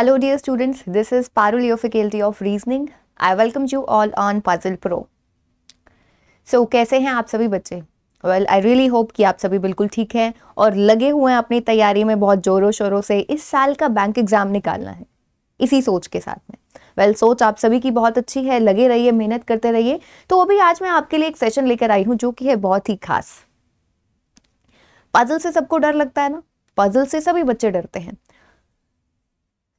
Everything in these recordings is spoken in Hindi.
Hello dear students this is Parul your faculty of reasoning I welcome you all on Puzzle pro so कैसे हैं आप सभी बच्चे वेल आई रियली होप कि आप सभी बिल्कुल ठीक हैं और लगे हुए हैं अपनी तैयारी में बहुत जोरों शोरों से इस साल का बैंक एग्जाम निकालना है इसी सोच के साथ में वेल well, सोच आप सभी की बहुत अच्छी है लगे रहिए मेहनत करते रहिए तो अभी आज मैं आपके लिए एक सेशन लेकर आई हूँ जो कि है बहुत ही खास पजल से सबको डर लगता है ना पजल से सभी बच्चे डरते हैं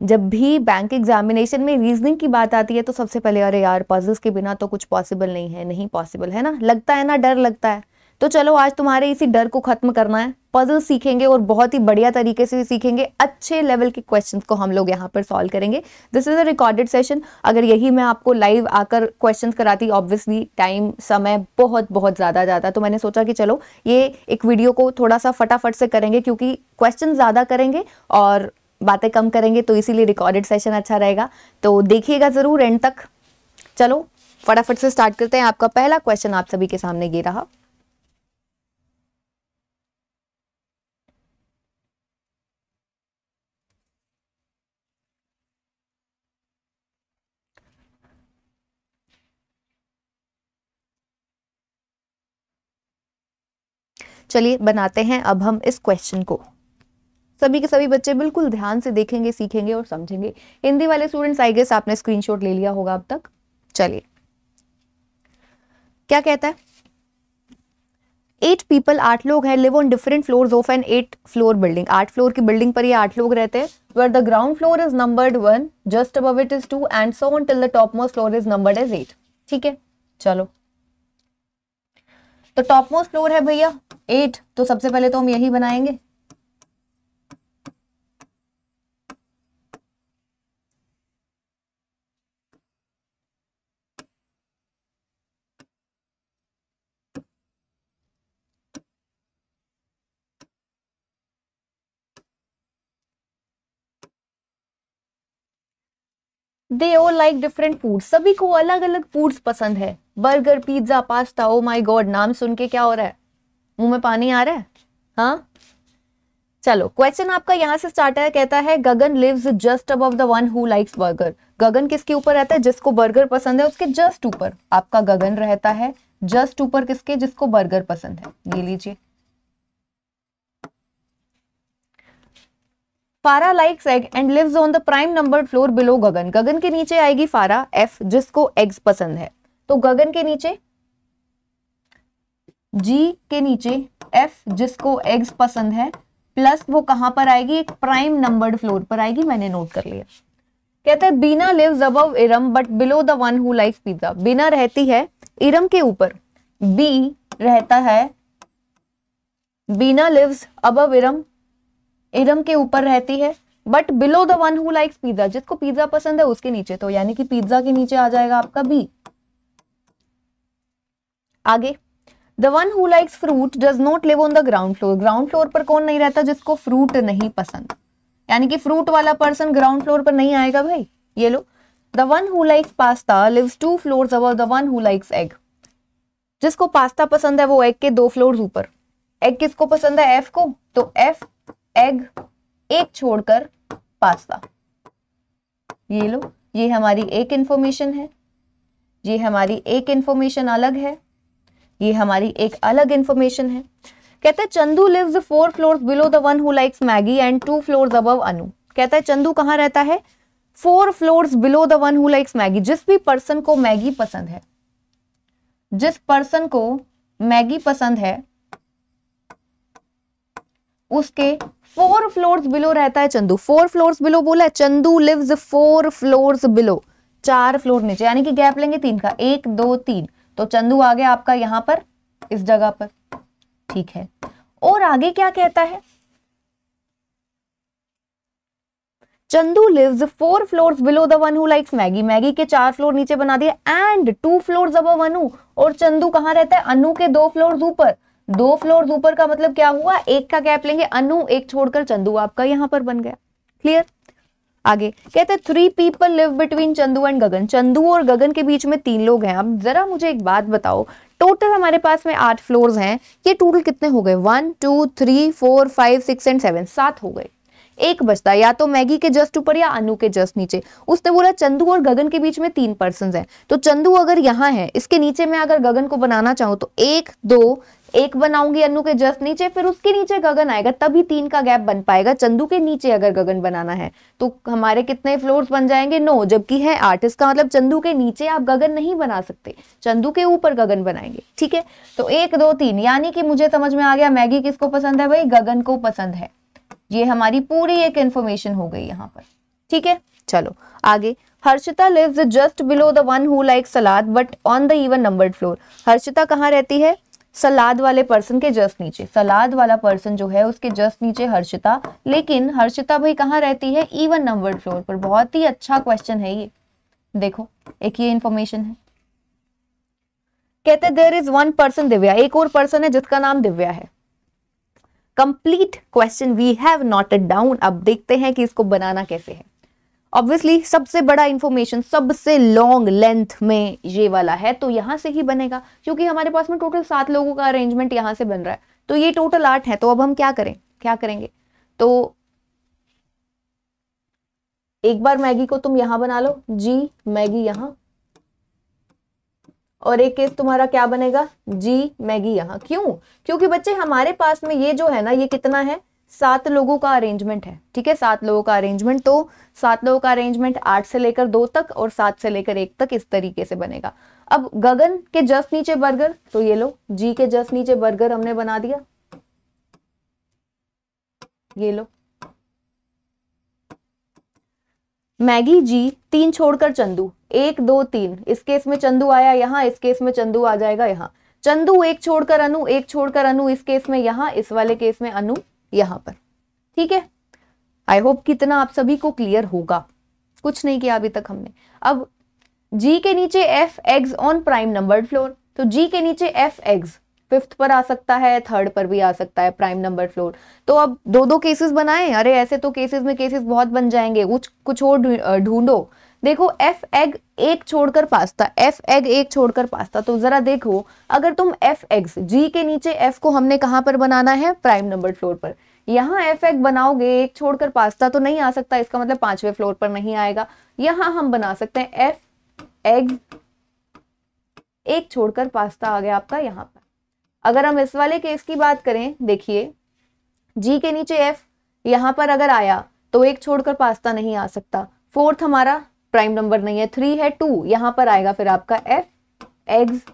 जब भी बैंक एग्जामिनेशन में रीजनिंग की बात आती है तो सबसे पहले अरे यार पजल्स के बिना तो कुछ पॉसिबल नहीं है नहीं पॉसिबल है ना लगता है ना डर लगता है तो चलो आज तुम्हारे इसी डर को खत्म करना है पजल सीखेंगे और बहुत ही बढ़िया तरीके से सीखेंगे अच्छे लेवल के क्वेश्चंस को हम लोग यहाँ पर सॉल्व करेंगे this is a recorded session अगर यही मैं आपको लाइव आकर क्वेश्चंस कराती ऑब्वियसली टाइम समय बहुत बहुत ज़्यादा जाता तो मैंने सोचा कि चलो ये एक वीडियो को थोड़ा सा फटाफट से करेंगे क्योंकि क्वेश्चन ज़्यादा करेंगे और बातें कम करेंगे तो इसीलिए रिकॉर्डेड सेशन अच्छा रहेगा तो देखिएगा ज़रूर एंड तक चलो फटाफट से स्टार्ट करते हैं आपका पहला क्वेश्चन आप सभी के सामने ये रहा चलिए बनाते हैं अब हम इस क्वेश्चन को सभी के सभी बच्चे बिल्कुल ध्यान से देखेंगे सीखेंगे और समझेंगे हिंदी वाले स्टूडेंट्स आई गेस आपने स्क्रीनशॉट ले लिया होगा अब तक चलिए क्या कहता है एट पीपल आठ लोग हैं live on different floor of an eight floor building आठ फ्लोर की बिल्डिंग पर ये आठ लोग रहते हैं where the ground floor is numbered one just above it is two and so on till the top most floor is numbered as eight ठीक है चलो तो टॉप मोस्ट फ्लोर है भैया एट तो सबसे पहले तो हम यही बनाएंगे they all like different food सभी को अलग अलग फूड्स पसंद है burger pizza pasta oh my God नाम सुन के क्या हो रहा है मुंह में पानी आ रहा है हाँ चलो क्वेश्चन आपका यहाँ से स्टार्ट है कहता है Gagan lives just above the one who likes burger Gagan किसके ऊपर रहता है जिसको बर्गर पसंद है उसके जस्ट ऊपर आपका गगन रहता है जस्ट ऊपर किसके जिसको बर्गर पसंद है ये लीजिए Farah likes egg and lives on the prime number floor below Gagan Gagan के नीचे आएगी फारा एफ जिसको एग्स पसंद है तो गगन के नीचे जी के नीचे एफ जिसको एग्स पसंद है प्लस वो कहां पर आएगी एक प्राइम नंबर्ड फ्लोर पर आएगी मैंने नोट कर लिया कहते हैं Bina lives above Iram but below the one who likes pizza Bina रहती है इरम के ऊपर बी रहता है Bina lives above Iram Adam के ऊपर रहती है but below the one who likes pizza जिसको पिज्जा पसंद है उसके नीचे तो यानी कि पिज्जा के नीचे आ जाएगा आपका बी आगे the one who likes fruit does not live on the ground floor ground floor पर कौन नहीं रहता जिसको फ्रूट नहीं पसंद यानी कि फ्रूट वाला पर्सन ग्राउंड फ्लोर पर नहीं आएगा भाई ये लो the one who likes pasta lives two floor above the one who likes egg जिसको पास्ता पसंद है वो एग के दो फ्लोर ऊपर एग किसको पसंद है एफ को तो एफ एग एक छोड़कर पास्ता ये लो ये हमारी एक इंफॉर्मेशन है ये हमारी एक इंफॉर्मेशन अलग है ये हमारी एक अलग इंफॉर्मेशन है कहता है Chandu lives four floor below the one who likes Maggi and two floors above Anu कहता है चंदू कहाँ रहता है four floors below the one who likes Maggi जिस भी पर्सन को मैगी पसंद है जिस पर्सन को मैगी पसंद है उसके फोर फ्लोर्स बिलो रहता है चंदू फोर फ्लोर्स बिलो बोला है Chandu lives four floors below चार फ्लोर नीचे यानी कि गैप लेंगे तीन का एक दो तीन तो चंदू आ गया आपका यहां पर इस जगह पर ठीक है और आगे क्या कहता है Chandu lives four floors below the one who likes Maggi Maggi के चार फ्लोर नीचे बना दिए एंड टू फ्लोर्स अब अनु और चंदू कहां रहता है अनु के दो फ्लोर्स ऊपर दो फ्लोर ऊपर का मतलब क्या हुआ एक का गैप लेंगे अनु एक छोड़कर चंदू आपका यहां पर बन गया क्लियर आगे कहते हैं three people live between Chandu and Gagan Chandu और गगन के बीच में तीन लोग हैं अब जरा मुझे एक बात बताओ टोटल हमारे पास में आठ फ्लोर्स हैं ये टोटल कितने हो गए one two three four five six and seven सात हो गए एक बचता या तो मैगी के जस्ट ऊपर या अनु के जस्ट नीचे उसने बोला चंदू और गगन के बीच में तीन पर्सन हैं तो चंदू अगर यहाँ है इसके नीचे मैं अगर गगन को बनाना चाहूँ तो एक दो एक बनाऊंगी अन्नू के जस्ट नीचे फिर उसके नीचे गगन आएगा तभी तीन का गैप बन पाएगा चंदू के नीचे अगर गगन बनाना है तो हमारे कितने फ्लोर्स बन जाएंगे नो जबकि है आठ इसका मतलब चंदू के नीचे आप गगन नहीं बना सकते चंदू के ऊपर गगन बनाएंगे ठीक है तो एक दो तीन यानी कि मुझे समझ में आ गया मैगी किसको पसंद है भाई गगन को पसंद है ये हमारी पूरी एक इंफॉर्मेशन हो गई यहाँ पर ठीक है चलो आगे Harshita lives just below the one who like salad but on the even numbered floor Harshita कहाँ रहती है सलाद वाले पर्सन के जस्ट नीचे सलाद वाला पर्सन जो है उसके जस्ट नीचे हर्षिता लेकिन हर्षिता भाई कहाँ रहती है इवन नंबर फ्लोर पर बहुत ही अच्छा क्वेश्चन है ये देखो एक ये इंफॉर्मेशन है कहते there is one person Divya एक और पर्सन है जिसका नाम दिव्या है complete question we have not down अब देखते हैं कि इसको बनाना कैसे है ऑब्वियसली सबसे बड़ा इन्फॉर्मेशन सबसे लॉन्ग लेंथ में ये वाला है तो यहां से ही बनेगा क्योंकि हमारे पास में टोटल सात लोगों का अरेंजमेंट यहां से बन रहा है तो ये टोटल आठ है तो अब हम क्या करें क्या करेंगे तो एक बार मैगी को तुम यहां बना लो जी मैगी यहां और एक केस तुम्हारा क्या बनेगा जी मैगी यहां क्यों क्योंकि बच्चे हमारे पास में ये जो है ना ये कितना है सात लोगों का अरेंजमेंट है ठीक है सात लोगों का अरेंजमेंट तो सात लोगों का अरेंजमेंट आठ से लेकर दो तक और सात से लेकर एक तक इस तरीके से बनेगा अब गगन के जस्ट नीचे बर्गर तो ये लो जी के जस्ट नीचे बर्गर हमने बना दिया ये लो मैगी जी तीन छोड़कर चंदू एक दो तीन इस केस में चंदू आया यहां इस केस में चंदू आ जाएगा यहां चंदू एक छोड़कर अनु एक छोड़कर अनु इस केस में यहां इस वाले केस में अनु यहां पर ठीक है आई होप कितना आप सभी को क्लियर होगा कुछ नहीं किया अभी तक हमने अब जी के नीचे F eggs on prime number floor तो जी के नीचे एफ एग्स फिफ्थ पर आ सकता है थर्ड पर भी आ सकता है प्राइम नंबर फ्लोर तो अब दो दो केसेस बनाए अरे ऐसे तो केसेस में केसेस बहुत बन जाएंगे कुछ कुछ और ढूंढो देखो एफ एग एक छोड़कर पास्ता एफ एग एक छोड़कर पास्ता तो जरा देखो अगर तुम एफ एग्स जी के नीचे एफ को हमने कहां पर बनाना है प्राइम नंबर फ्लोर पर यहाँ एफ एग बनाओगे एक छोड़कर पास्ता तो नहीं आ सकता इसका मतलब पांचवें फ्लोर पर नहीं आएगा यहां हम बना सकते हैं एफ एग एक छोड़कर पास्ता आ गया आपका यहाँ पर अगर हम इस वाले केस की बात करें देखिए जी के नीचे एफ यहां पर अगर आया तो एक छोड़कर पास्ता नहीं आ सकता फोर्थ हमारा प्राइम नंबर नहीं है थ्री है टू यहां पर आएगा फिर आपका एफ एग्स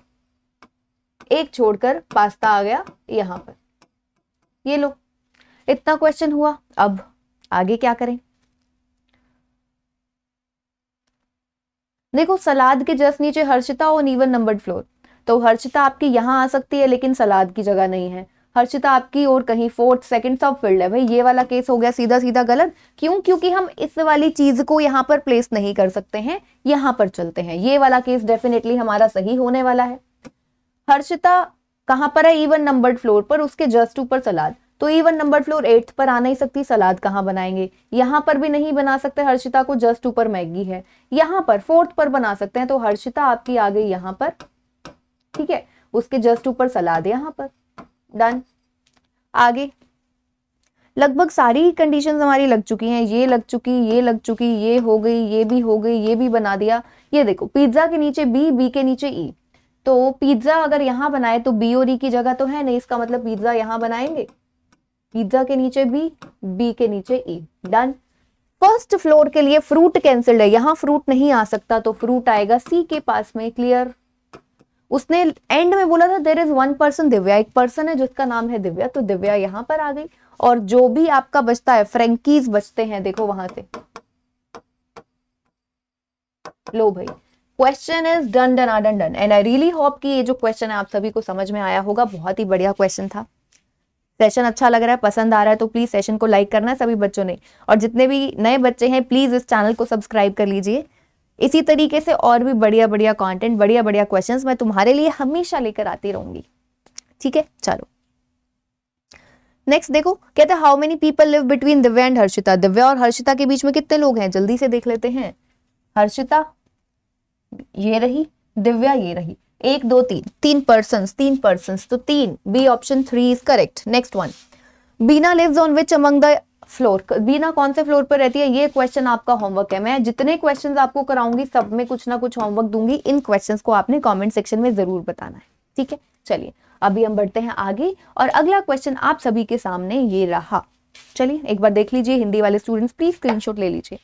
एक छोड़कर पास्ता आ गया यहां पर ये लो इतना क्वेश्चन हुआ अब आगे क्या करें देखो सलाद के जस्ट नीचे हर्षिता और ईवन नंबर्ड फ्लोर तो हर्षिता आपकी यहां आ सकती है लेकिन सलाद की जगह नहीं है हर्षिता आपकी और कहीं फोर्थ सेकंड सब फील्ड है भाई ये वाला केस हो गया सीधा सीधा गलत क्यों क्योंकि हम इस वाली चीज को यहाँ पर प्लेस नहीं कर सकते हैं यहाँ पर चलते हैं ये वाला केस डेफिनेटली हमारा सही होने वाला है हर्षिता कहाँ पर है इवन नंबर फ्लोर पर उसके जस्ट ऊपर सलाद तो इवन नंबर फ्लोर एट्थ पर आ नहीं सकती सलाद कहाँ बनाएंगे यहाँ पर भी नहीं बना सकते हर्षिता को जस्ट ऊपर मैगी है यहाँ पर फोर्थ पर बना सकते हैं तो हर्षिता आपकी आ गई यहाँ पर ठीक है उसके जस्ट ऊपर सलाद यहाँ पर डन आगे लगभग सारी कंडीशन हमारी लग चुकी हैं ये लग चुकी ये लग चुकी ये हो गई ये भी हो गई ये भी बना दिया ये देखो पिज्ज़ा के नीचे बी बी के नीचे ई e। तो पिज्ज़ा अगर यहाँ बनाए तो बी और ई e की जगह तो है नहीं इसका मतलब पिज्ज़ा यहाँ बनाएंगे पिज्ज़ा के नीचे बी बी के नीचे ई डन फर्स्ट फ्लोर के लिए फ्रूट कैंसिल्ड है यहाँ फ्रूट नहीं आ सकता तो फ्रूट आएगा सी के पास में क्लियर उसने एंड में बोला था there is one person Divya एक पर्सन है जिसका नाम है दिव्या तो दिव्या यहाँ पर आ गई और जो भी आपका बचता है फ्रेंकीज बचते हैं देखो वहां से लो भाई question is done done uh done done and I really hope कि ये जो क्वेश्चन है आप सभी को समझ में आया होगा बहुत ही बढ़िया क्वेश्चन था सेशन अच्छा लग रहा है पसंद आ रहा है तो प्लीज सेशन को लाइक करना है सभी बच्चों ने और जितने भी नए बच्चे हैं प्लीज इस चैनल को सब्सक्राइब कर लीजिए इसी तरीके से और भी बढ़िया बढ़िया कंटेंट बढ़िया बढ़िया क्वेश्चंस मैं तुम्हारे लिए हमेशा लेकर आती रहूंगी ठीक है चलो नेक्स्ट देखो कहते हैं how many people live between Divya and Harshita Divya और हर्षिता के बीच में कितने लोग हैं जल्दी से देख लेते हैं हर्षिता ये रही दिव्या ये रही एक दो तीन तीन पर्सन तीन पर्सन तो तीन B option three is correct next one Bina lives on which among the floor Bina कौन से फ्लोर पर रहती है ये क्वेश्चन आपका होमवर्क है मैं जितने क्वेश्चन आपको कराऊंगी सब में कुछ ना कुछ होमवर्क दूंगी इन क्वेश्चन को आपने कॉमेंट सेक्शन में जरूर बताना है ठीक है चलिए अभी हम बढ़ते हैं आगे और अगला क्वेश्चन आप सभी के सामने ये रहा चलिए एक बार देख लीजिए हिंदी वाले स्टूडेंट्स प्लीज स्क्रीनशॉट ले लीजिए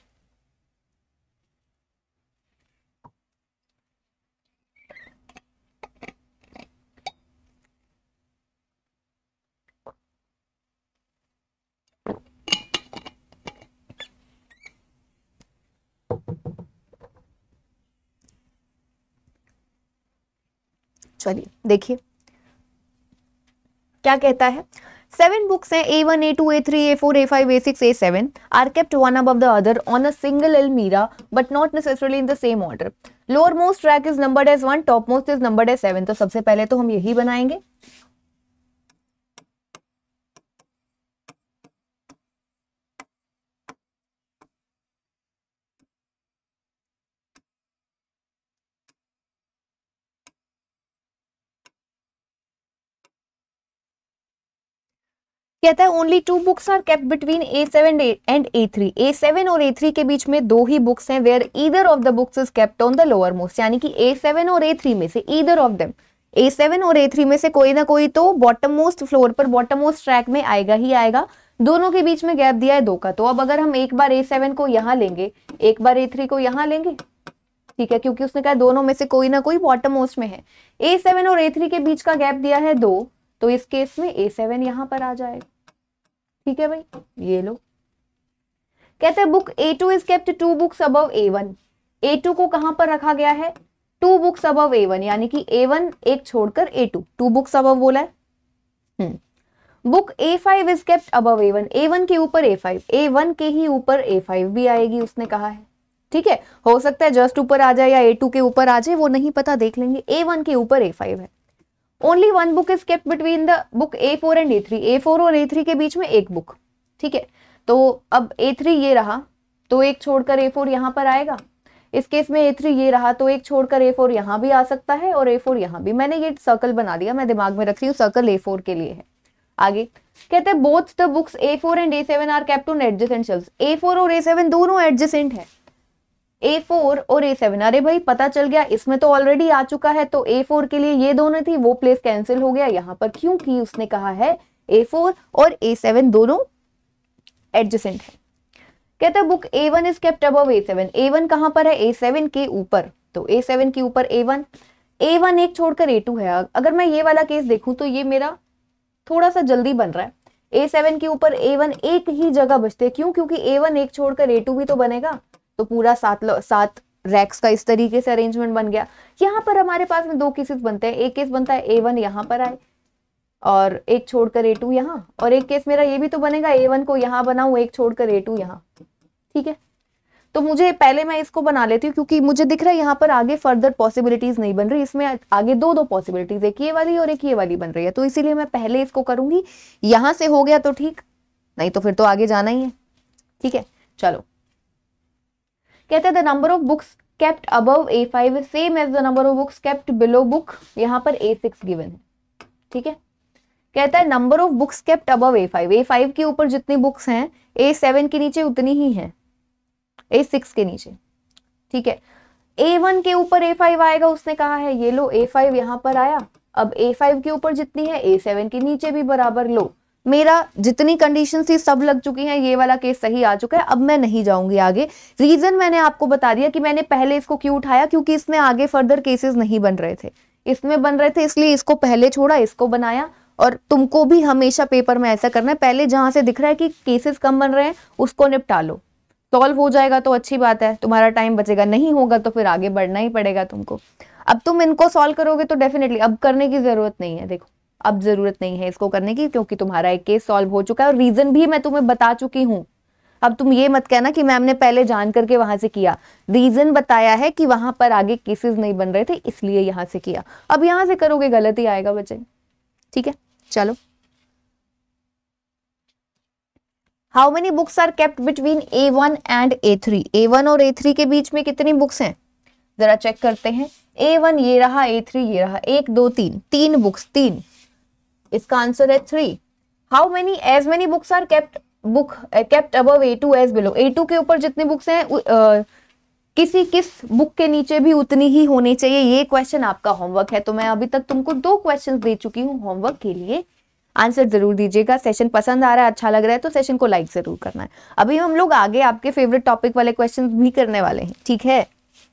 चलिए देखिए क्या कहता है सेवन बुक्स हैं A one A two A three A four A five A six A seven are kept one above the other on a single एल मीरा but not necessarily in the same order lower most track is numbered as one top most is numbered as seven तो सबसे पहले तो हम यही बनाएंगे कहता है only two books are kept between A seven and A three A seven और ए थ्री के बीच में दो ही बुक्स हैं where either of the books is kept on the lower most यानी कि ए सेवन और ए थ्री में से either of them A seven और ए थ्री में से कोई ना कोई तो बॉटम मोस्ट फ्लोर पर बॉटम मोस्ट ट्रैक में आएगा ही आएगा दोनों के बीच में गैप दिया है दो का तो अब अगर हम एक बार ए सेवन को यहां लेंगे एक बार ए थ्री को यहां लेंगे ठीक है क्योंकि उसने कहा दोनों में से कोई ना कोई बॉटम मोस्ट में है ए सेवन और ए थ्री के बीच का गैप दिया है दो तो इस केस में ए सेवन यहां पर आ जाएगा ठीक है भाई ये लो कहते हैं book A two is kept two books above A one A to को कहां पर रखा गया है to books above A one यानी कि ए वन एक छोड़कर ए टू टू बुक्स अब बोला है book A five is kept above A one A one के ऊपर ए फाइव ए वन के ही ऊपर ए फाइव भी आएगी उसने कहा है ठीक है हो सकता है जस्ट ऊपर आ जाए या ए टू के ऊपर आ जाए वो नहीं पता देख लेंगे ए वन के ऊपर ए फाइव है only one book is kept between the book A four and A three A four और ए थ्री के बीच में एक बुक ठीक है तो अब ए थ्री ये रहा तो एक छोड़कर ए फोर यहां पर आएगा इस केस में ए थ्री ये रहा तो एक छोड़कर ए फोर यहां भी आ सकता है और ए फोर यहां भी मैंने ये सर्कल बना दिया मैं दिमाग में रख रही हूँ सर्कल ए फोर के लिए है आगे कहते हैं both the books A four and A seven are kept on adjacent shelves A four और ए सेवन दोनों एडजेसेंट है ए फोर और ए सेवन अरे भाई पता चल गया इसमें तो ऑलरेडी आ चुका है तो ए फोर के लिए ये दोनों थी वो प्लेस कैंसिल हो गया यहाँ पर क्योंकि उसने कहा है ए फोर और ए सेवन दोनों एडजसेंट है कहते हैं book A one is kept above A seven A one कहाँ पर है ए सेवन के ऊपर तो ए सेवन के ऊपर ए वन ए वन एक छोड़कर ए टू है अगर मैं ये वाला केस देखूं तो ये मेरा थोड़ा सा जल्दी बन रहा है ए सेवन के ऊपर ए वन एक ही जगह बचते क्यों क्योंकि ए वन एक छोड़कर ए टू भी तो बनेगा तो पूरा सात सात रैक्स का इस तरीके से अरेंजमेंट बन गया यहाँ पर हमारे पास में दो केसेस बनते हैं एक केस बनता है ए वन यहाँ पर आए और एक छोड़कर ए टू यहाँ और एक केस मेरा ये भी तो बनेगा ए वन को यहाँ बनाऊ एक छोड़कर ए टू यहाँ ठीक है तो मुझे पहले मैं इसको बना लेती हूँ क्योंकि मुझे दिख रहा है यहाँ पर आगे फर्दर पॉसिबिलिटीज नहीं बन रही इसमें आगे दो दो पॉसिबिलिटीज एक ये वाली और एक ये वाली बन रही है तो इसीलिए मैं पहले इसको करूंगी यहां से हो गया तो ठीक नहीं तो फिर तो आगे जाना ही है ठीक है चलो कहते हैं the number of books kept above A five same as the number of books kept below book यहाँ पर ए सिक्स गिवन है ठीक है कहता है number of books kept above A five A five के ऊपर जितनी बुक्स हैं ए सेवन के नीचे उतनी ही हैं ए सिक्स के नीचे ठीक है ए वन के ऊपर ए फाइव आएगा उसने कहा है ये लो ए फाइव यहाँ पर आया अब ए फाइव के ऊपर जितनी है ए सेवन के नीचे भी बराबर लो मेरा जितनी कंडीशन थी सब लग चुकी हैं ये वाला केस सही आ चुका है अब मैं नहीं जाऊंगी आगे रीजन मैंने आपको बता दिया कि मैंने पहले इसको क्यों उठाया क्योंकि इसमें आगे फर्दर केसेस नहीं बन रहे थे इसमें बन रहे थे इसलिए इसको पहले छोड़ा इसको बनाया और तुमको भी हमेशा पेपर में ऐसा करना है पहले जहां से दिख रहा है कि केसेस कम बन रहे हैं उसको निपटा लो सॉल्व हो जाएगा तो अच्छी बात है तुम्हारा टाइम बचेगा नहीं होगा तो फिर आगे बढ़ना ही पड़ेगा तुमको अब तुम इनको सॉल्व करोगे तो डेफिनेटली अब करने की जरूरत नहीं है देखो अब जरूरत नहीं है इसको करने की क्योंकि तुम्हारा एक केस सॉल्व हो चुका है और रीजन भी मैं तुम्हें बता चुकी हूं अब तुम ये मत कहना कि मैम ने पहले जान करके वहां से किया रीजन बताया है कि वहां पर आगे केसेस नहीं बन रहे थे इसलिए यहां से किया अब यहां से करोगे गलत ही आएगा बच्चे ठीक है चलो how many books are kept between A one and A three A one और ए थ्री के बीच में कितनी बुक्स हैं जरा चेक करते हैं ए वन ये रहा ए थ्री ये रहा एक दो तीन तीन बुक्स तीन इसका आंसर है three how many as many books are kept book kept above A two as below A two के ऊपर जितनी बुक्स हैं किसी किस बुक के नीचे भी उतनी ही होनी चाहिए ये क्वेश्चन आपका होमवर्क है तो मैं अभी तक तुमको दो क्वेश्चन दे चुकी हूँ होमवर्क के लिए आंसर जरूर दीजिएगा सेशन पसंद आ रहा है अच्छा लग रहा है तो सेशन को लाइक जरूर करना है अभी हम लोग आगे आपके फेवरेट टॉपिक वाले क्वेश्चन भी करने वाले हैं ठीक है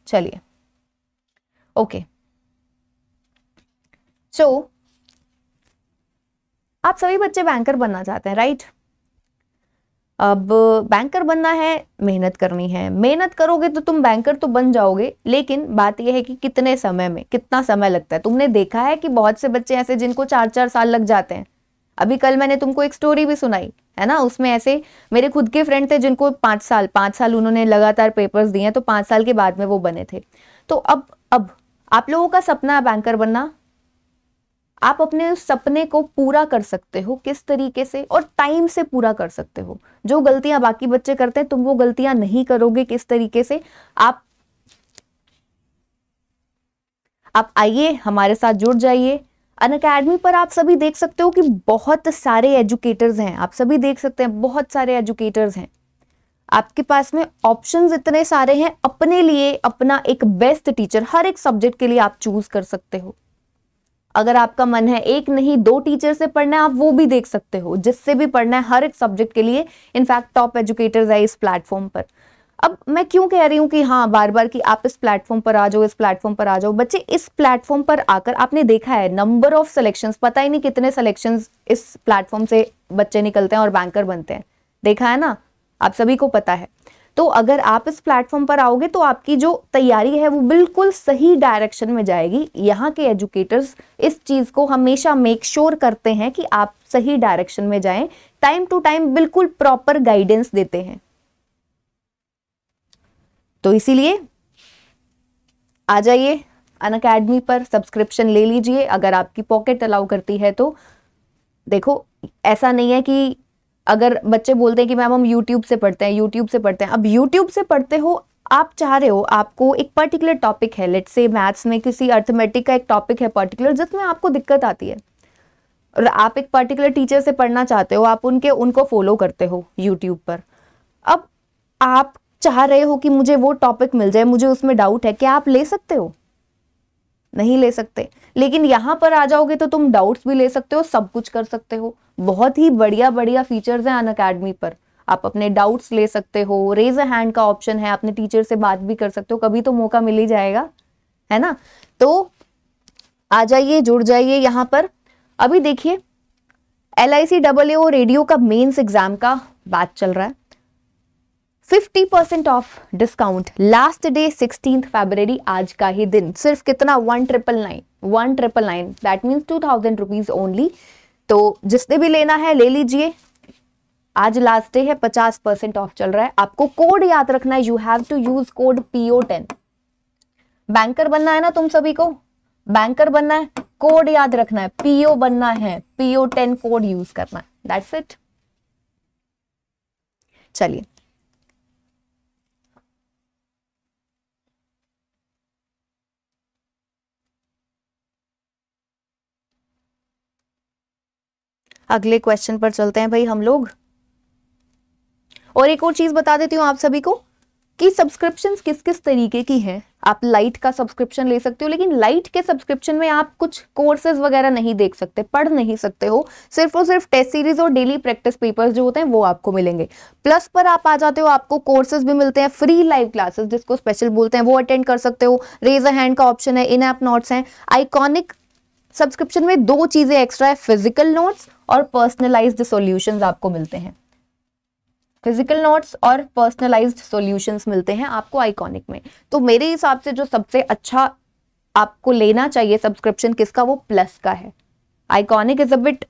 चलिए ओके सो आप सभी बच्चे बैंकर बनना चाहते हैं राइट अब बैंकर बनना है मेहनत करनी है मेहनत करोगे तो तुम बैंकर तो बन जाओगे लेकिन बात यह है कि कितने समय में कितना समय लगता है तुमने देखा है कि बहुत से बच्चे ऐसे जिनको चार चार साल लग जाते हैं अभी कल मैंने तुमको एक स्टोरी भी सुनाई है ना उसमें ऐसे मेरे खुद के फ्रेंड थे जिनको पांच साल पांच साल उन्होंने लगातार पेपर्स दिए तो पांच साल के बाद में वो बने थे तो अब अब आप लोगों का सपना है बैंकर बनना आप अपने सपने को पूरा कर सकते हो किस तरीके से और टाइम से पूरा कर सकते हो जो गलतियां बाकी बच्चे करते हैं तुम वो गलतियां नहीं करोगे किस तरीके से आप आप आइए हमारे साथ जुड़ जाइए अन अकेडमी पर आप सभी देख सकते हो कि बहुत सारे एजुकेटर्स हैं आप सभी देख सकते हैं बहुत सारे एजुकेटर्स हैं आपके पास में ऑप्शंस इतने सारे हैं अपने लिए अपना एक बेस्ट टीचर हर एक सब्जेक्ट के लिए आप चूज कर सकते हो अगर आपका मन है एक नहीं दो टीचर से पढ़ना है आप वो भी देख सकते हो जिससे भी पढ़ना है हर एक सब्जेक्ट के लिए इनफैक्ट टॉप एजुकेटर्स है इस प्लेटफॉर्म पर अब मैं क्यों कह रही हूँ कि हाँ बार बार कि आप इस प्लेटफॉर्म पर आ जाओ इस प्लेटफॉर्म पर आ जाओ बच्चे इस प्लेटफॉर्म पर आकर आपने देखा है नंबर ऑफ सिलेक्शंस पता ही नहीं कितने सिलेक्शंस इस प्लेटफॉर्म से बच्चे निकलते हैं और बैंकर बनते हैं देखा है ना आप सभी को पता है तो अगर आप इस प्लेटफॉर्म पर आओगे तो आपकी जो तैयारी है वो बिल्कुल सही डायरेक्शन में जाएगी यहाँ के एजुकेटर्स इस चीज़ को हमेशा मेक श्योर sure करते हैं कि आप सही डायरेक्शन में जाएं टाइम टू टाइम बिल्कुल प्रॉपर गाइडेंस देते हैं तो इसीलिए आ जाइए अन अकेडमी पर सब्सक्रिप्शन ले लीजिए अगर आपकी पॉकेट अलाउ करती है तो देखो ऐसा नहीं है कि अगर बच्चे बोलते हैं कि मैम हम यूट्यूब से पढ़ते हैं यूट्यूब से पढ़ते हैं अब यूट्यूब से पढ़ते हो आप चाह रहे हो आपको एक पर्टिकुलर टॉपिक है लेट से मैथ्स में किसी अर्थमेटिक का एक टॉपिक है पर्टिकुलर जिसमें आपको दिक्कत आती है और आप एक पर्टिकुलर टीचर से पढ़ना चाहते हो आप उनके उनको फॉलो करते हो यूट्यूब पर अब आप चाह रहे हो कि मुझे वो टॉपिक मिल जाए मुझे उसमें डाउट है क्या आप ले सकते हो नहीं ले सकते लेकिन यहाँ पर आ जाओगे तो तुम डाउट्स भी ले सकते हो सब कुछ कर सकते हो बहुत ही बढ़िया बढ़िया फीचर्स हैं अन अकेडमी पर आप अपने डाउट्स ले सकते हो रेज अ हैंड का ऑप्शन है अपने टीचर से बात भी कर सकते हो कभी तो मौका मिल ही जाएगा है ना तो आ जाइए जुड़ जाइए यहाँ पर अभी देखिए L I C double A रेडियो का मेन्स एग्जाम का बात चल रहा है fifty percent off discount last day sixteen February आज का ही दिन सिर्फ कितना one triple nine one triple nine that means two thousand rupees only तो जिसने भी लेना है ले लीजिए आज लास्ट डे है पचास परसेंट ऑफ चल रहा है आपको कोड याद रखना है you have to use code PO ten banker बनना है ना तुम सभी को बैंकर बनना है कोड याद रखना है पीओ बनना है पीओ टेन कोड यूज करना है दैट्स इट चलिए अगले क्वेश्चन पर चलते हैं भाई हम लोग और एक और चीज बता देती हूँ आप सभी को कि सब्सक्रिप्शन किस किस तरीके की हैं आप लाइट का सब्सक्रिप्शन ले सकते हो लेकिन लाइट के सब्सक्रिप्शन में आप कुछ कोर्सेज वगैरह नहीं देख सकते पढ़ नहीं सकते हो सिर्फ और सिर्फ टेस्ट सीरीज और डेली प्रैक्टिस पेपर्स जो होते हैं वो आपको मिलेंगे प्लस पर आप आ जाते हो आपको कोर्सेज भी मिलते हैं फ्री लाइव क्लासेस जिसको स्पेशल बोलते हैं वो अटेंड कर सकते हो रेज अ हैंड का ऑप्शन है इन ऐप नोट्स हैं आइकॉनिक सब्सक्रिप्शन में दो चीज़ें एक्स्ट्रा है फिजिकल नोट्स और पर्सनलाइज सोल्यूशन आपको मिलते हैं फिजिकल नोट्स और पर्सनलाइज सोल्यूशन मिलते हैं आपको आइकॉनिक में तो मेरे हिसाब से जो सबसे अच्छा आपको लेना चाहिए सब्सक्रिप्शन किसका वो प्लस का है iconic is a bit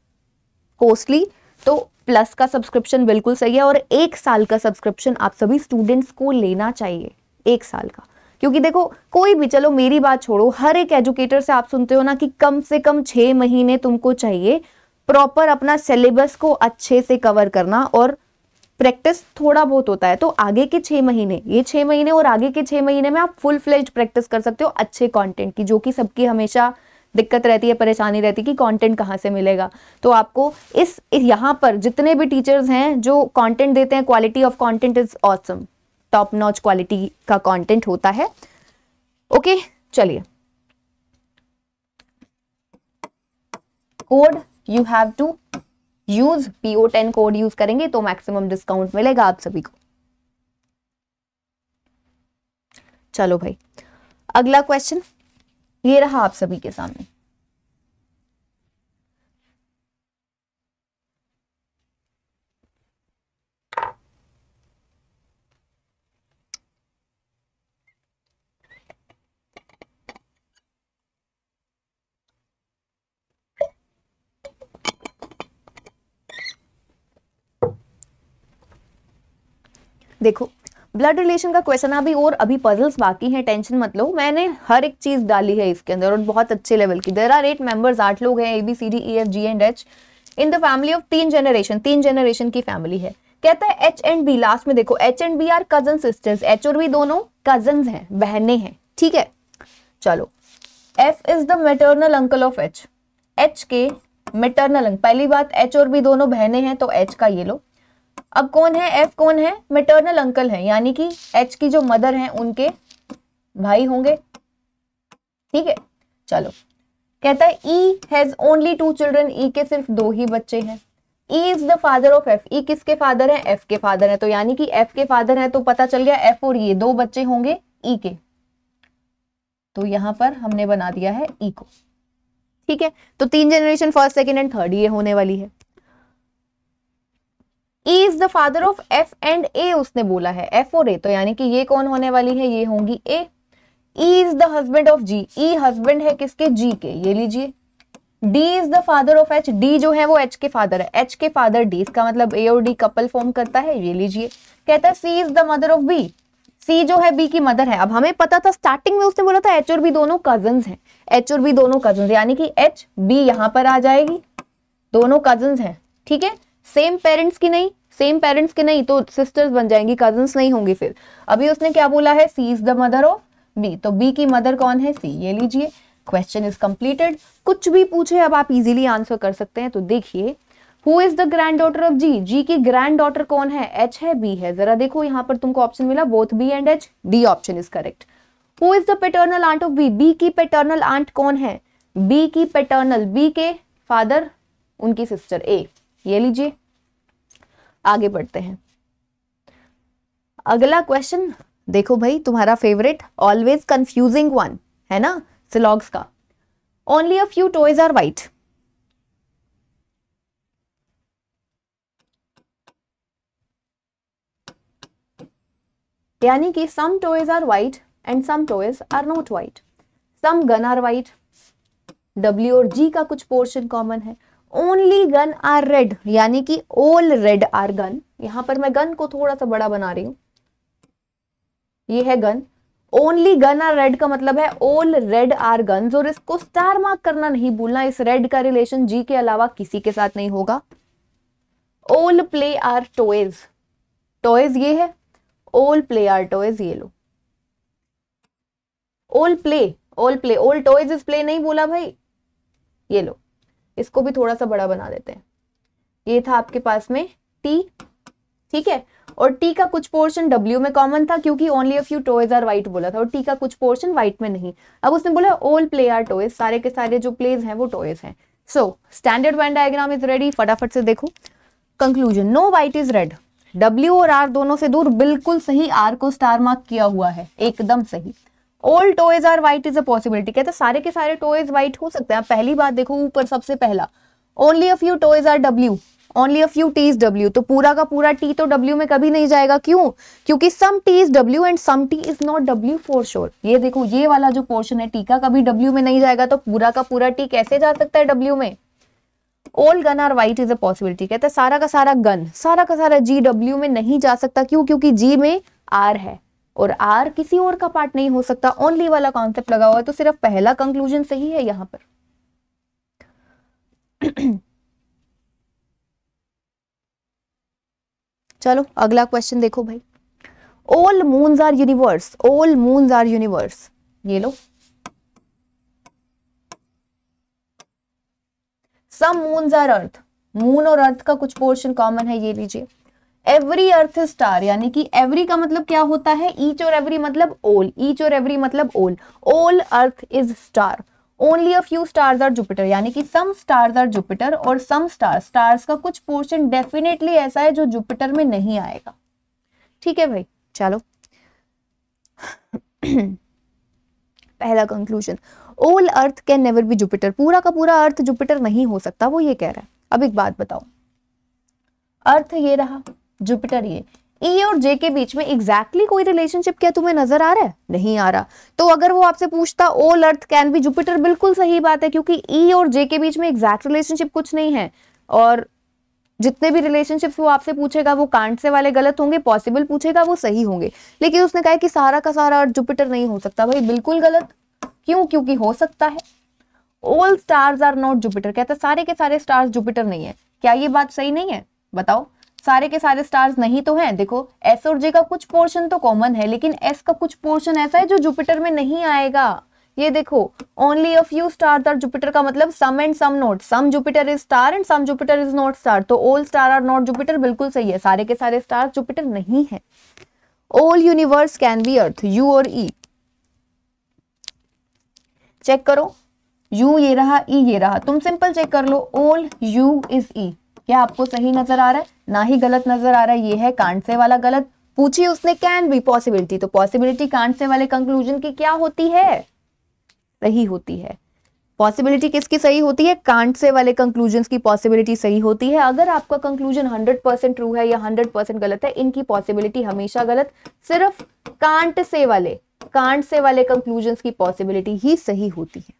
costly तो प्लस का सब्सक्रिप्शन बिल्कुल सही है और एक साल का सब्सक्रिप्शन आप सभी स्टूडेंट्स को लेना चाहिए एक साल का क्योंकि देखो कोई भी चलो मेरी बात छोड़ो हर एक एजुकेटर से आप सुनते हो ना कि कम से कम छह महीने तुमको चाहिए प्रॉपर अपना सिलेबस को अच्छे से कवर करना और प्रैक्टिस थोड़ा बहुत होता है तो आगे के छह महीने ये छह महीने और आगे के छह महीने में आप फुल फ्लेज प्रैक्टिस कर सकते हो अच्छे कंटेंट की जो कि सबकी हमेशा दिक्कत रहती है परेशानी रहती है कि कंटेंट कहाँ से मिलेगा तो आपको इस यहाँ पर जितने भी टीचर्स हैं जो कंटेंट देते हैं quality of content is awesome top notch quality का कॉन्टेंट होता है ओके चलिए code you have to use PO ten code use करेंगे तो मैक्सिमम डिस्काउंट मिलेगा आप सभी को चलो भाई अगला क्वेश्चन ये रहा आप सभी के सामने देखो ब्लड रिलेशन का क्वेश्चन अभी और अभी पजल्स बाकी हैं टेंशन मत लो मैंने हर एक चीज़ डाली है इसके अंदर और बहुत अच्छे लेवल की देर आर एट मेंबर्स आठ लोग हैं A B C D E F G and H in the family of तीन जनरेशन तीन जनरेशन की फैमिली है कहता है एच एंड बी लास्ट में देखो H and B are cousin sisters H और बी दोनों कजन हैं बहने हैं ठीक है चलो F is the maternal uncle of H H के मेटर्नल अंकल पहली बात एच और बी दोनों बहने हैं तो एच का ये लो अब कौन है एफ कौन है मेटर्नल अंकल है यानी कि एच की जो मदर है उनके भाई होंगे ठीक है चलो कहता है E has only two children E के सिर्फ दो ही बच्चे हैं E is the father of F E किसके फादर है एफ के फादर है तो यानी कि एफ के फादर है तो पता चल गया एफ और ये दो बच्चे होंगे ई e के तो यहां पर हमने बना दिया है ई e को ठीक है तो तीन generation first second and third ये होने वाली है E is the father of F and A उसने बोला है एफ और ए तो यानी कि ये कौन होने वाली है ये होंगी A E is the husband of G E husband है किसके जी के ये लीजिए D is the father of H D जो है वो एच के फादर है एच के फादर डी इसका मतलब ए और डी कपल फॉर्म करता है ये लीजिए कहता है C is the mother of B C जो है बी की मदर है अब हमें पता था स्टार्टिंग में उसने बोला था एच और बी दोनों कजन है एच और बी दोनों कजन यानी कि एच बी यहां पर आ जाएगी दोनों कजन है ठीक है सेम पेरेंट्स की नहीं सेम पेरेंट्स की नहीं तो सिस्टर्स बन जाएंगी कजन्स नहीं होंगी फिर अभी उसने क्या बोला है C is the mother of B तो बी की मदर कौन है सी ये लीजिए क्वेश्चन इज कंप्लीटेड कुछ भी पूछे अब आप इजीली आंसर कर सकते हैं तो देखिए who is the granddaughter of G G की ग्रैंड डॉटर कौन है एच है बी है जरा देखो यहाँ पर तुमको ऑप्शन मिला both B and H D option is correct who is the paternal aunt of B B की पेटर्नल आंट कौन है बी की पेटर्नल बी के फादर उनकी सिस्टर ए ये लीजिए आगे बढ़ते हैं अगला क्वेश्चन देखो भाई तुम्हारा फेवरेट ऑलवेज कंफ्यूजिंग वन है ना सिलॉग्स का only a few toys are white यानी कि some toys are white and some toys are not white some gun are white W और जी का कुछ पोर्शन कॉमन है ओनली गन आर रेड यानी कि ऑल रेड आर गन यहां पर मैं गन को थोड़ा सा बड़ा बना रही हूं ये है gun only gun are red का मतलब है ऑल रेड आर गन्स और इसको स्टार मार्क करना नहीं भूलना इस रेड का रिलेशन जी के अलावा किसी के साथ नहीं होगा all play are toys toys ये है ऑल प्ले आर टॉयज ये लो all play all play all toys is play नहीं बोला भाई ये लो इसको भी थोड़ा सा बड़ा बना देते हैं ये था आपके पास में टी ठीक है और टी का कुछ पोर्शन डब्ल्यू में कॉमन था क्योंकि only a few toys are white बोला था और टी का कुछ पोर्शन व्हाइट में नहीं अब उसने बोला ऑल प्ले आर टॉयज सारे के सारे जो प्लेज हैं वो टॉयज हैं so standard Venn diagram is ready फटाफट से देखो conclusion no white is red W और आर दोनों से दूर बिल्कुल सही आर को स्टार मार्क किया हुआ है एकदम सही all toys are white is a possibility कहते सारे के सारे टॉयज वाइट हो सकते हैं पहली बात देखो ऊपर सबसे पहला only a few toys are W only a few Ts W तो पूरा का पूरा टी तो डब्ल्यू में कभी नहीं जाएगा क्यों क्योंकि some T is W and some T is not W for sure ये देखो ये वाला जो पोर्शन है टी का कभी डब्ल्यू में नहीं जाएगा तो पूरा का पूरा टी कैसे जा सकता है डब्ल्यू में all gun are white is a possibility कहते हैं सारा का सारा गन सारा का सारा जी डब्ल्यू में नहीं जा सकता क्यों क्योंकि जी में आर है और आर किसी और का पार्ट नहीं हो सकता ओनली वाला कॉन्सेप्ट लगा हुआ है तो सिर्फ पहला कंक्लूजन सही है यहां पर चलो अगला क्वेश्चन देखो भाई all moons are universe all moons are universe ये लो some moons are earth moon और अर्थ का कुछ पोर्शन कॉमन है ये लीजिए एवरी अर्थ स्टार यानी कि एवरी का मतलब क्या होता है ईच और एवरी मतलब ओल ईच और एवरी मतलब all all earth is star only a few stars are Jupiter यानी कि सम स्टार्स आर जुपिटर और सम स्टार स्टार्स का कुछ पोर्शन डेफिनेटली ऐसा है जो जुपिटर में नहीं आएगा ठीक है भाई चलो पहला conclusion all earth can never be Jupiter पूरा का पूरा अर्थ जुपिटर नहीं हो सकता वो ये कह रहा है अब एक बात बताओ अर्थ ये रहा जुपिटर ये ई e और जे के बीच में एग्जैक्टली exactly कोई रिलेशनशिप क्या तुम्हें नजर आ रहा है नहीं आ रहा तो अगर वो आपसे पूछता ओल अर्थ कैन बी जुपिटर बिल्कुल सही बात है क्योंकि ई e और जे के बीच में एग्जैक्ट रिलेशनशिप कुछ नहीं है और जितने भी रिलेशनशिप्स वो आपसे पूछेगा वो कांट से वाले गलत होंगे पॉसिबल पूछेगा वो सही होंगे लेकिन उसने कहा कि सारा का सारा अर्थ जुपिटर नहीं हो सकता भाई बिल्कुल गलत क्यों क्योंकि हो सकता है all stars are not Jupiter कहता सारे के सारे स्टार्स जुपिटर नहीं है क्या ये बात सही नहीं है बताओ सारे के सारे स्टार्स नहीं तो हैं देखो एस और जे का कुछ पोर्शन तो कॉमन है लेकिन एस का कुछ पोर्शन ऐसा है जो जुपिटर में नहीं आएगा ये देखो only a few star are Jupiter का मतलब some and some not some Jupiter is star and some Jupiter is not star तो all star are not Jupiter बिल्कुल सही है सारे के सारे स्टार जुपिटर नहीं है all universe can be earth U और ई e। चेक करो यू ये रहा ई e ये रहा तुम सिंपल चेक कर लो ओल यू इज ई क्या आपको सही नजर आ रहा है ना ही गलत नजर आ रहा है ये है कांड से वाला गलत पूछी उसने कैन बी पॉसिबिलिटी तो पॉसिबिलिटी कांड से वाले कंक्लूजन की क्या होती है सही होती है पॉसिबिलिटी किसकी सही होती है कांट से वाले कंक्लूजन की पॉसिबिलिटी सही होती है अगर आपका कंक्लूजन 100 परसेंट ट्रू है या 100 परसेंट गलत है इनकी पॉसिबिलिटी हमेशा गलत सिर्फ कांट से वाले कांट से वाले कंक्लूजन की पॉसिबिलिटी ही सही होती है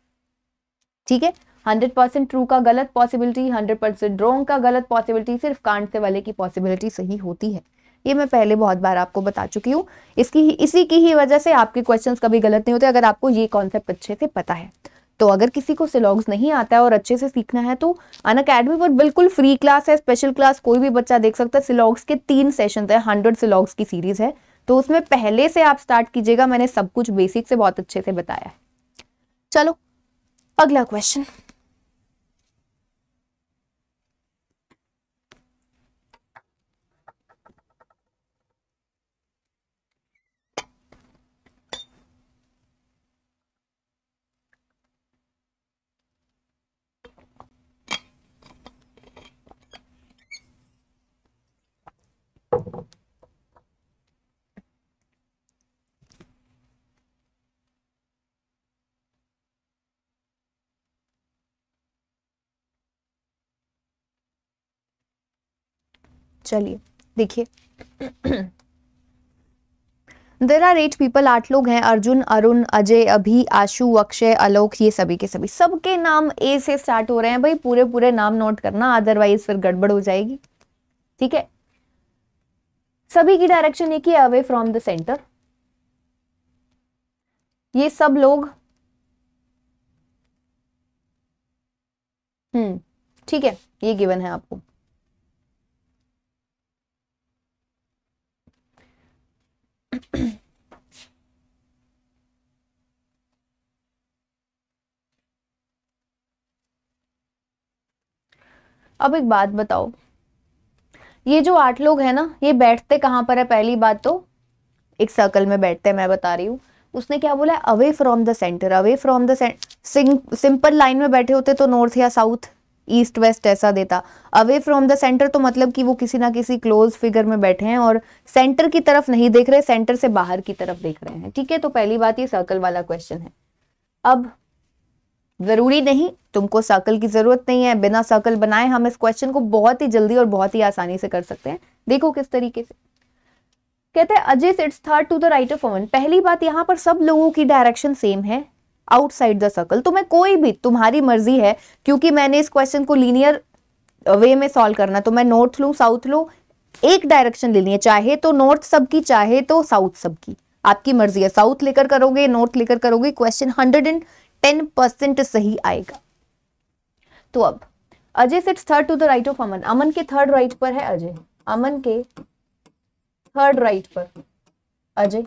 ठीक है हंड्रेड परसेंट ट्रू का गलत पॉसिबिलिटी हंड्रेड परसेंट रोंग का गलत पॉसिबिलिटी सिर्फ कांड से वाले की पॉसिबिलिटी सही होती है ये मैं पहले बहुत बार आपको बता चुकी हूँ इसकी ही इसी की ही वजह से आपके क्वेश्चंस कभी गलत नहीं होते अगर आपको ये कॉन्सेप्ट अच्छे से पता है तो अगर किसी को सिलॉग्स नहीं आता है और अच्छे से सीखना है तो अन अकेडमी पर बिल्कुल फ्री क्लास है स्पेशल क्लास कोई भी बच्चा देख सकता है सिलॉग्स के तीन सेशन है हंड्रेड सिलॉग्स की सीरीज है तो उसमें पहले से आप स्टार्ट कीजिएगा मैंने सब कुछ बेसिक से बहुत अच्छे से बताया है चलो अगला क्वेश्चन चलिए देखिए देर आर एट पीपल आठ लोग हैं अर्जुन अरुण अजय अभी आशु अक्षय अलोक ये सभी के सभी सबके नाम ए से स्टार्ट हो रहे हैं भाई पूरे पूरे नाम नोट करना अदरवाइज फिर गड़बड़ हो जाएगी ठीक है सभी की डायरेक्शन एक ही अवे फ्रॉम द सेंटर ये सब लोग हम्म ठीक है ये गिवन है आपको अब एक बात बताओ ये जो आठ लोग हैं ना ये बैठते कहां पर है पहली बात तो एक सर्कल में बैठते हैं मैं बता रही हूं उसने क्या बोला away from the centre away from the centre simple line में बैठे होते तो नॉर्थ या साउथ ईस्ट वेस्ट ऐसा देता अवे फ्रॉम द सेंटर तो मतलब कि वो किसी ना किसी क्लोज फिगर में बैठे हैं और सेंटर की तरफ नहीं देख रहे सेंटर से बाहर की तरफ देख रहे हैं ठीक है तो पहली बात ये सर्कल वाला क्वेश्चन है अब जरूरी नहीं तुमको सर्कल की जरूरत नहीं है बिना सर्कल बनाए हम इस क्वेश्चन को बहुत ही जल्दी और बहुत ही आसानी से कर सकते हैं देखो किस तरीके से कहते हैं Ajay it's third to the right of ओवन पहली बात यहाँ पर सब लोगों की डायरेक्शन सेम है आउटसाइड द सर्कल तुम्हें कोई भी तुम्हारी मर्जी है क्योंकि मैंने इस क्वेश्चन को लीनियर वे uh, में सॉल्व करना तो मैं नॉर्थ लू साउथ लू एक डायरेक्शन लेनी है चाहे तो नॉर्थ सबकी चाहे तो साउथ सबकी आपकी मर्जी है साउथ लेकर करोगे नॉर्थ लेकर करोगे question hundred and ten percent सही आएगा तो अब Ajay sits third to the right of Aman Aman के थर्ड राइट पर है अजय अमन के थर्ड राइट पर अजय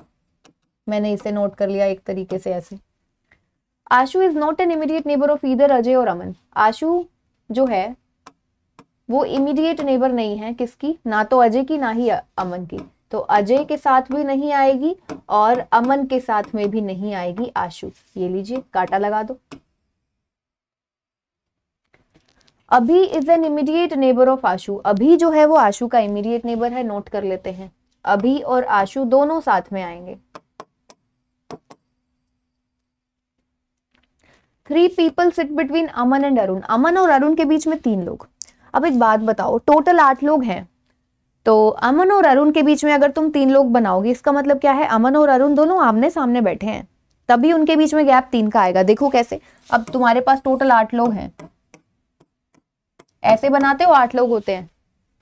मैंने इसे नोट कर लिया एक तरीके से ऐसे Ashu is not an immediate neighbour of इधर अजय और अमन आशु जो है वो इमीडिएट नेबर नहीं है किसकी ना तो अजय की ना ही अमन की तो अजय के साथ भी नहीं आएगी और अमन के साथ में भी नहीं आएगी आशु ये लीजिए काटा लगा दो Abhi is an immediate neighbour of Ashu Abhi जो है वो आशु का इमीडिएट नेबर है नोट कर लेते हैं अभी और आशु दोनों साथ में आएंगे three people sit between Aman and Arun Aman और अरुण के बीच में तीन लोग अब एक बात बताओ टोटल आठ लोग हैं तो अमन और अरुण के बीच में अगर तुम तीन लोग बनाओगे इसका मतलब क्या है अमन और अरुण दोनों आमने सामने बैठे हैं तभी उनके बीच में गैप तीन का आएगा देखो कैसे अब तुम्हारे पास टोटल आठ लोग हैं ऐसे बनाते हो आठ लोग होते हैं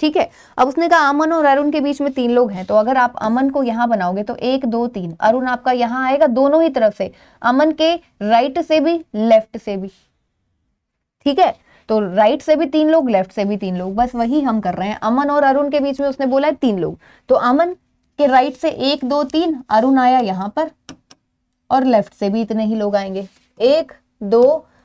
ठीक है अब उसने कहा अमन और अरुण के बीच में तीन लोग हैं तो अगर आप अमन को यहां बनाओगे तो एक दो तीन अरुण आपका यहां आएगा दोनों ही तरफ से अमन के राइट से भी लेफ्ट से भी ठीक है तो राइट से भी तीन लोग लेफ्ट से भी तीन लोग बस वही हम कर रहे हैं अमन और अरुण के बीच में उसने बोला है तीन लोग तो अमन के राइट से एक दो तीन अरुण आया यहां पर और लेफ्ट से भी इतने ही लोग आएंगे एक दो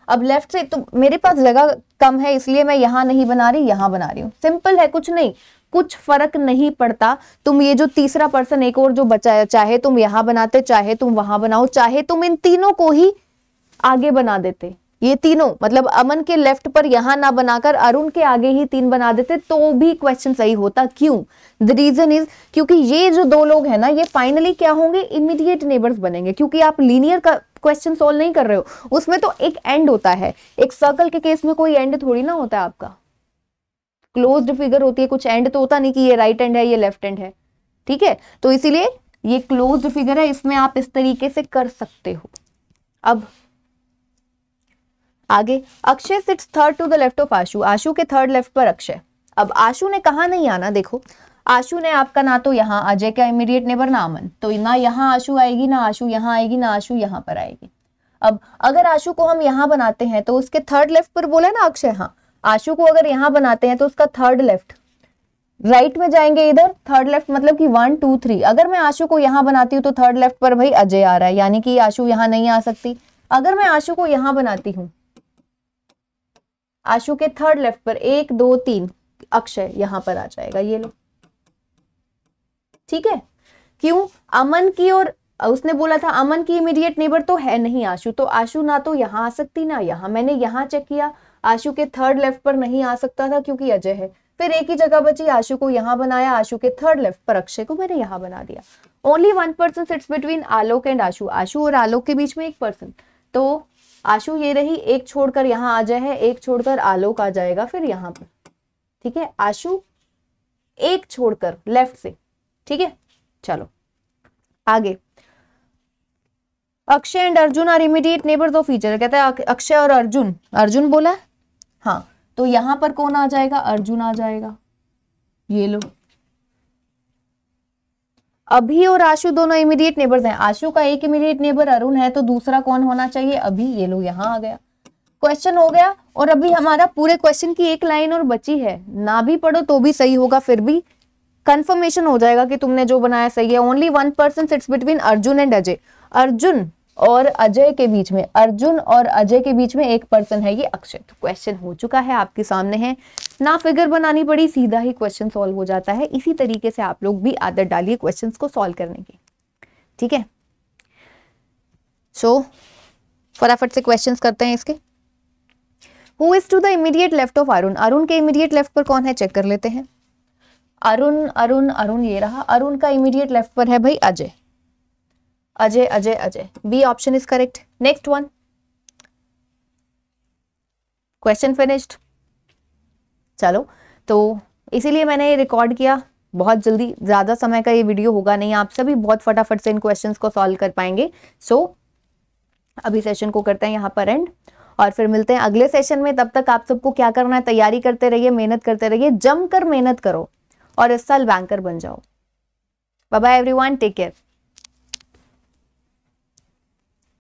अब लेफ्ट से तो मेरे पास जगह कम है इसलिए मैं यहाँ नहीं बना रही यहां बना रही हूं सिंपल है कुछ नहीं कुछ फर्क नहीं पड़ता तुम ये जो तीसरा पर्सन एक और जो है चाहे तुम यहां बनाते चाहे तुम वहां बनाओ चाहे तुम इन तीनों को ही आगे बना देते ये तीनों मतलब अमन के लेफ्ट पर यहां ना बनाकर अरुण के आगे ही तीन बना देते तो भी क्वेश्चन सही होता क्यों द रीजन इज क्योंकि ये जो दो लोग हैं ना ये फाइनली क्या होंगे इमीडिएट नेबर्स बनेंगे क्योंकि आप लीनियर का क्वेश्चन सोल्व नहीं कर रहे हो उसमें तो एक एंड होता है एक सर्कल के केस में कोई एंड थोड़ी ना होता है आपका क्लोज्ड फिगर होती है कुछ एंड तो होता नहीं कि ये राइट right एंड है ये लेफ्ट एंड है ठीक है तो इसीलिए ये क्लोज्ड फिगर है इसमें आप इस तरीके से कर सकते हो अब आगे Akshay sits third to the left of Ashu Ashu के थर्ड लेफ्ट पर अक्षय अब आशु ने कहा नहीं आना देखो आशु ने आपका ना तो यहाँ अजय का क्या इमीडिएट नेबर ना अमन तो ना यहाँ आशु आएगी ना आशु यहाँ आएगी ना आशु यहाँ पर आएगी अब अगर आशु को हम यहाँ बनाते हैं तो उसके थर्ड लेफ्ट पर बोला ना अक्षय हाँ आशु को अगर यहाँ बनाते हैं तो उसका थर्ड लेफ्ट राइट right में जाएंगे इधर थर्ड लेफ्ट मतलब कि वन टू थ्री अगर मैं आशु को यहाँ बनाती हूँ तो थर्ड लेफ्ट पर भाई अजय आ रहा है यानी कि आशु यहाँ नहीं आ सकती अगर मैं आशु को यहाँ बनाती हूँ आशु के थर्ड लेफ्ट पर एक दो तीन अक्षय यहाँ पर आ जाएगा ये लोग ठीक है क्यों अमन की और उसने बोला था अमन की इमीडिएट नेबर तो है नहीं आशु तो आशु ना तो यहाँ आ सकती ना यहाँ मैंने यहाँ चेक किया आशु के थर्ड लेफ्ट पर नहीं आ सकता था क्योंकि अजय है फिर एक ही जगह बची आशु को यहाँ बनाया आशु के थर्ड लेफ्ट पर अक्षय को मैंने यहाँ बना दिया only one person sits between Alok and Ashu Ashu और आलोक के बीच में एक पर्सन तो आशु ये रही एक छोड़कर यहाँ आ जाए एक छोड़कर आलोक आ जाएगा फिर यहाँ पर ठीक है आशु एक छोड़कर लेफ्ट से ठीक है चलो आगे Akshay and Arjun are immediate neighbour तो फीचर कहता है अक्षय और अर्जुन अर्जुन बोला हाँ तो यहां पर कौन आ जाएगा अर्जुन आ जाएगा ये लो अभी और आशु दोनों इमीडिएट नेबर्स हैं आशु का एक इमीडिएट नेबर अरुण है तो दूसरा कौन होना चाहिए अभी ये लो यहाँ आ गया क्वेश्चन हो गया और अभी हमारा पूरे क्वेश्चन की एक लाइन और बची है ना भी पढ़ो तो भी सही होगा फिर भी कंफर्मेशन हो जाएगा कि तुमने जो बनाया सही है only one person sits between Arjun and Ajay Arjun और अजय के बीच में अर्जुन और अजय के बीच में एक पर्सन है ये अक्षय तो क्वेश्चन हो चुका है आपके सामने है ना फिगर बनानी पड़ी सीधा ही क्वेश्चन सॉल्व हो जाता है इसी तरीके से आप लोग भी आदत डालिए क्वेश्चन को सॉल्व करने की ठीक है सो फटाफट से क्वेश्चन करते हैं इसके who is to the immediate left of Arun Arun के इमीडिएट लेफ्ट पर कौन है चेक कर लेते हैं अरुण अरुण अरुण ये रहा अरुण का इमीडिएट लेफ्ट पर है भाई Ajay Ajay Ajay Ajay B option is correct next one question finished चलो तो इसीलिए मैंने ये रिकॉर्ड किया बहुत जल्दी ज़्यादा समय का ये वीडियो होगा नहीं आप सभी बहुत फटाफट से इन क्वेश्चंस को सॉल्व कर पाएंगे सो so, अभी सेशन को करते हैं यहाँ पर एंड और फिर मिलते हैं अगले सेशन में तब तक आप सबको क्या करना है तैयारी करते रहिए मेहनत करते रहिए जमकर मेहनत करो और इस साल बैंकर बन जाओ bye bye everyone take care